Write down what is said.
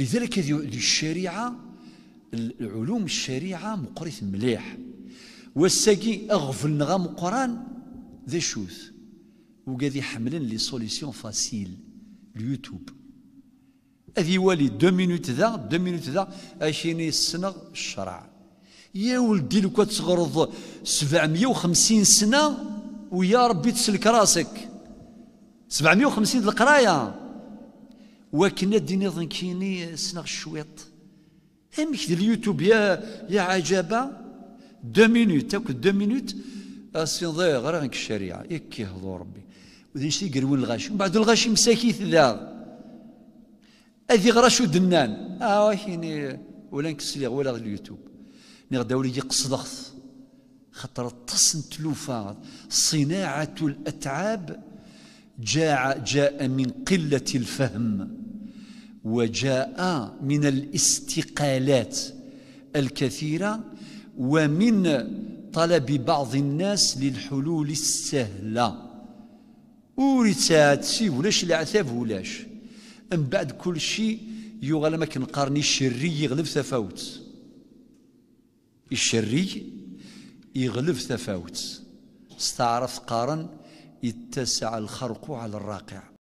لذلك الشريعة العلوم الشريعة مقرث مليح والساقي أغفل نغام القرآن ذا شوث وقاذي حملن لي سوليسيون فاسيل اليوتيوب أذي والي دو مينوت ذا دو مينوت ذا أشيني السنغ الشرع يا ولدي لو تغرض 750 سنة ويا ربي تسلك راسك 750 القرايه وكنا ديني ظنكيني سنغ شويط امك دي اليوتيوب يا يا عجبه دو مينوت هاك دو مينوت اسين آه، ضيع غير عنك الشريعه يكي هضو ربي وذي شتي يقرون الغاشي بعد الغاشي مساكيت ذا اذي غراشو دنان اه كيني ولا نكسليغ ولا اليوتيوب نيغ داولي يقصدخ خطر تصن تلوفا صناعه الاتعاب جاء جاء من قله الفهم وجاء من الاستقالات الكثيرة ومن طلب بعض الناس للحلول السهلة سي ولاش العتاب ولاش من بعد كل شيء يغلى ما كنقارني الشري يغلب تفاوت الشري يغلب تفاوت استعرف قارن اتسع الخرق على الراقع